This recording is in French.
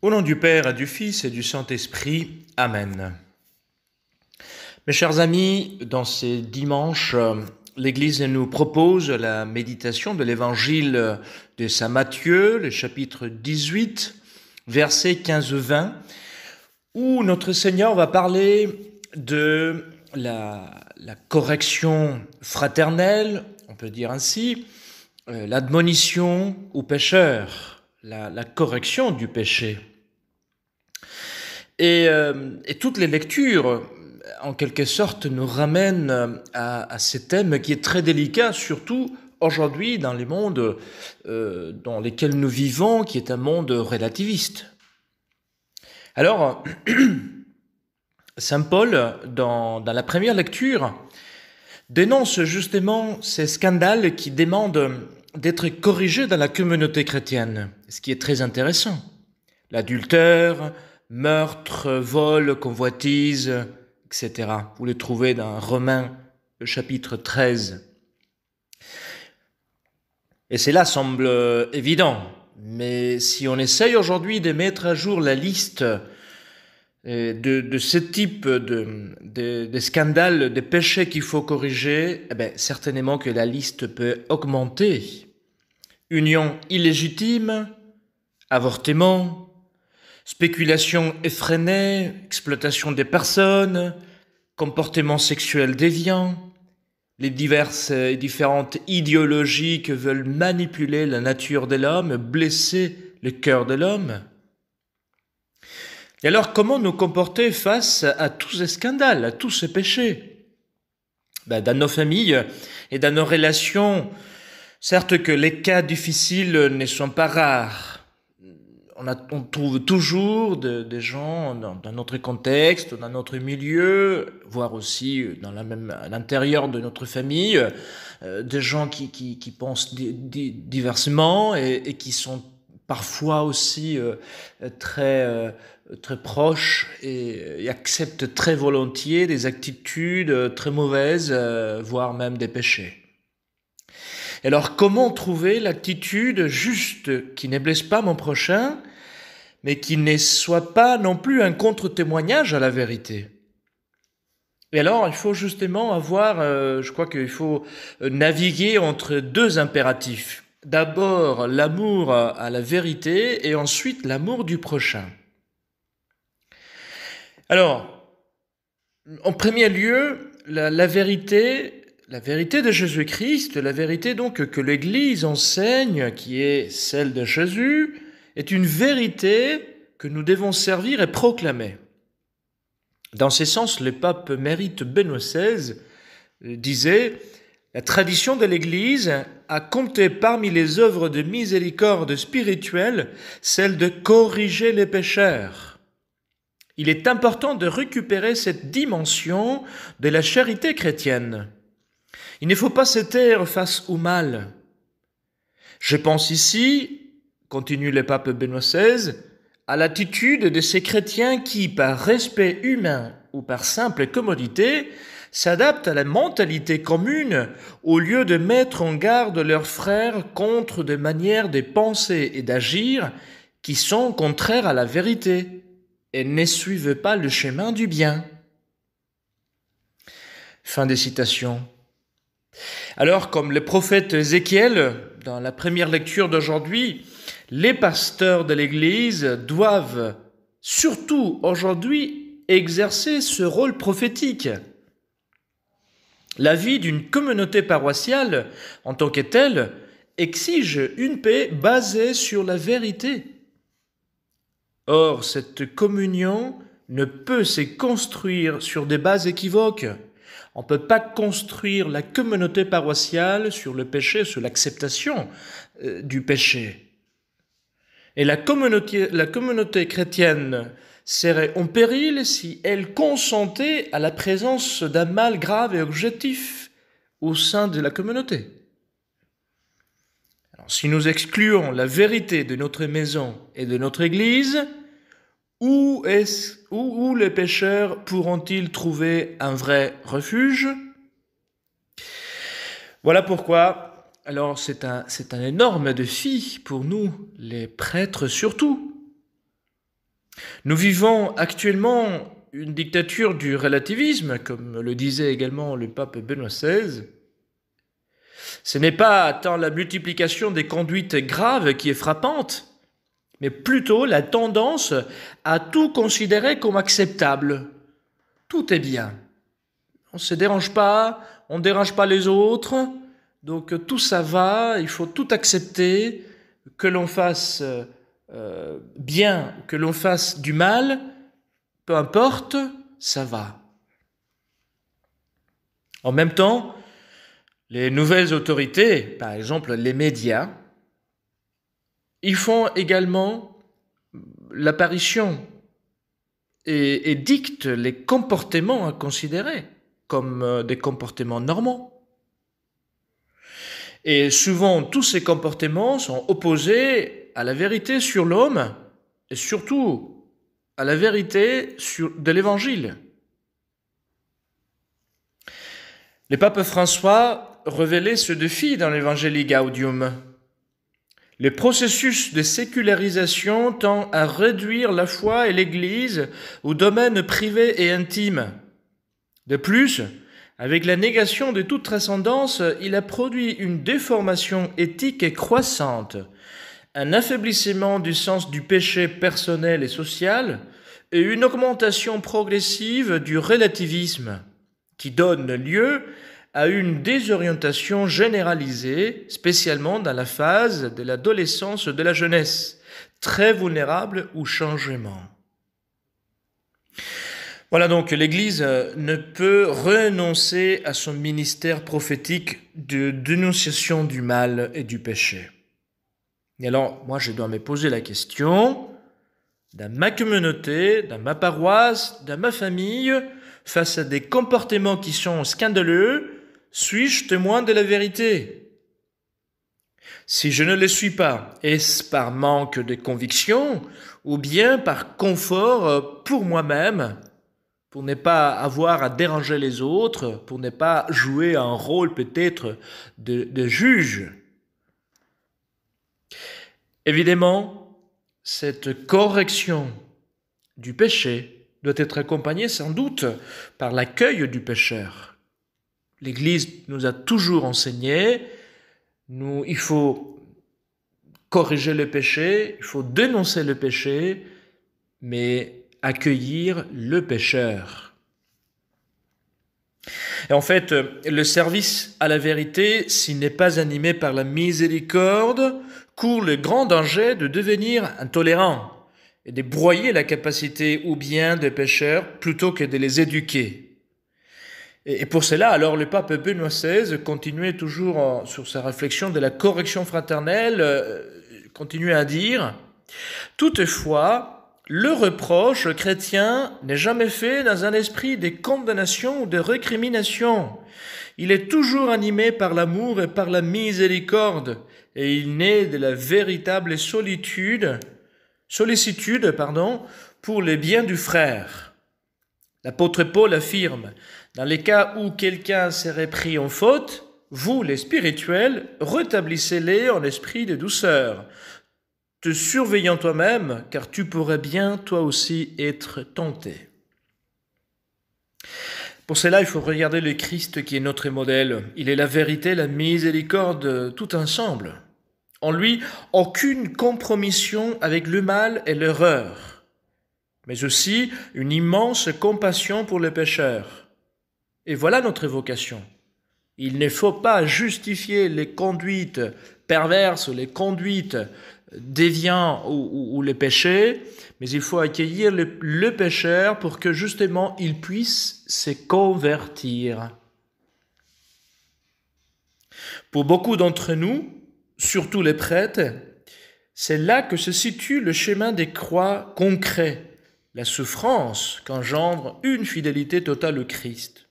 Au nom du Père et du Fils et du Saint-Esprit. Amen. Mes chers amis, dans ces dimanches, l'Église nous propose la méditation de l'Évangile de Saint Matthieu, le chapitre 18, verset 15-20, où notre Seigneur va parler de la, correction fraternelle, on peut dire ainsi, euh, l'admonition aux pécheurs, la correction du péché. Et, euh, et toutes les lectures, en quelque sorte, nous ramènent euh, à, à ces thèmes qui est très délicat, surtout aujourd'hui dans les mondes euh, dans lesquels nous vivons, qui est un monde relativiste. Alors, Saint Paul, dans, dans, la première lecture, dénonce justement ces scandales qui demandent d'être corrigés dans la communauté chrétienne, ce qui est très intéressant. L'adultère, meurtre, vol, convoitise, etc. Vous le trouvez dans Romains, chapitre 13. Et cela semble évident, mais si on essaye aujourd'hui de mettre à jour la liste euh, de, de ce type de, scandales, de péchés qu'il faut corriger, eh ben, certainement que la liste peut augmenter. Union illégitime, avortement, Spéculation effrénée, exploitation des personnes, comportement sexuel déviant, les diverses et différentes idéologies que veulent manipuler la nature de l'homme, blesser le cœur de l'homme. Et alors comment nous comporter face à tous ces scandales, à tous ces péchés ben, Dans nos familles et dans nos relations, certes que les cas difficiles ne sont pas rares, on, trouve toujours des gens dans, notre contexte, dans notre milieu, voire aussi euh, dans la même, à l'intérieur de notre famille, euh, des gens qui, pensent diversement et, qui sont parfois aussi euh, très, très proches et, et, acceptent très volontiers des attitudes très mauvaises, voire même des péchés. Alors comment trouver l'attitude juste qui ne blesse pas mon prochain mais qu'il ne soit pas non plus un contre-témoignage à la vérité. Et alors, il faut justement avoir, euh, je crois qu'il faut euh, naviguer entre deux impératifs. D'abord l'amour à la vérité et ensuite l'amour du prochain. Alors, en premier lieu, la, la vérité, la vérité de Jésus-Christ, la vérité donc que l'Église enseigne, qui est celle de Jésus, est une vérité que nous devons servir et proclamer. Dans ce sens, le pape Mérite Benoît XVI euh, disait La tradition de l'Église a compté parmi les œuvres de miséricorde spirituelle celle de corriger les pécheurs. Il est important de récupérer cette dimension de la charité chrétienne. Il ne faut pas se taire face au mal. Je pense ici continue le pape Benoît XVI, à l'attitude de ces chrétiens qui, par respect humain ou par simple commodité, s'adaptent à la mentalité commune au lieu de mettre en garde leurs frères contre des manières de penser et d'agir qui sont contraires à la vérité et ne suivent pas le chemin du bien. Fin des citations. Alors, comme le prophète Ézéchiel, dans la première lecture d'aujourd'hui, les pasteurs de l'Église doivent, surtout aujourd'hui, exercer ce rôle prophétique. La vie d'une communauté paroissiale, en tant que telle, exige une paix basée sur la vérité. Or, cette communion ne peut se construire sur des bases équivoques. On ne peut pas construire la communauté paroissiale sur le péché, sur l'acceptation euh, du péché. Et la communauté, la communauté chrétienne serait en péril si elle consentait à la présence d'un mal grave et objectif au sein de la communauté. si nous excluons la vérité de notre maison et de notre Église, où, est où les pécheurs pourront-ils trouver un vrai refuge Voilà pourquoi alors c'est un, énorme défi pour nous, les prêtres surtout. Nous vivons actuellement une dictature du relativisme, comme le disait également le pape Benoît XVI. Ce n'est pas tant la multiplication des conduites graves qui est frappante, mais plutôt la tendance à tout considérer comme acceptable. Tout est bien. On ne se dérange pas, on ne dérange pas les autres, donc euh, tout ça va, il faut tout accepter, que l'on fasse euh, bien, que l'on fasse du mal, peu importe, ça va. En même temps, les nouvelles autorités, par exemple les médias, ils font également l'apparition et, et dictent les comportements à considérer comme euh, des comportements normaux. Et souvent, tous ces comportements sont opposés à la vérité sur l'homme et surtout à la vérité de l'Évangile. Le pape François révélait ce défi dans l'évangélique Gaudium. Le processus de sécularisation tend à réduire la foi et l'Église au domaine privé et intime. De plus, avec la négation de toute transcendance, il a produit une déformation éthique et croissante, un affaiblissement du sens du péché personnel et social, et une augmentation progressive du relativisme, qui donne lieu à une désorientation généralisée, spécialement dans la phase de l'adolescence de la jeunesse, très vulnérable au changement. Voilà donc, l'Église euh, ne peut renoncer à son ministère prophétique de dénonciation du mal et du péché. Et alors, moi, je dois me poser la question, dans ma communauté, dans ma paroisse, dans ma famille, face à des comportements qui sont scandaleux, suis-je témoin de la vérité Si je ne le suis pas, est-ce par manque de conviction ou bien par confort pour moi-même pour ne pas avoir à déranger les autres, pour ne pas jouer un rôle peut-être de, juge. Évidemment, cette correction du péché doit être accompagnée sans doute par l'accueil du pécheur. L'Église nous a toujours enseigné, il faut corriger le péché, il faut dénoncer le péché, mais accueillir le pécheur. Et en fait, euh, le service à la vérité, s'il n'est pas animé par la miséricorde, court le grand danger de devenir intolérant et de broyer la capacité ou bien des pécheurs plutôt que de les éduquer. Et pour cela, alors le pape Benoît XVI continuait toujours euh, sur sa réflexion de la correction fraternelle, euh, continuait à dire, toutefois, le reproche chrétien n'est jamais fait dans un esprit de condamnation ou de récrimination. Il est toujours animé par l'amour et par la miséricorde, et il naît de la véritable solitude, sollicitude, pardon, pour les biens du frère. L'apôtre Paul affirme, dans les cas où quelqu'un serait pris en faute, vous, les spirituels, rétablissez-les en esprit de douceur, te surveillant toi-même, car tu pourrais bien toi aussi être tenté. Pour cela, il faut regarder le Christ qui est notre modèle. Il est la vérité, la miséricorde, tout ensemble. En lui, aucune compromission avec le mal et l'erreur, mais aussi une immense compassion pour les pécheurs. Et voilà notre vocation. Il ne faut pas justifier les conduites perverses, les conduites dévient ou, ou, péchés mais il faut accueillir le, pécheur pour que justement il puisse se convertir. Pour beaucoup d'entre nous, surtout les prêtres, c'est là que se situe le chemin des croix concrets, la souffrance qu'engendre une fidélité totale au Christ.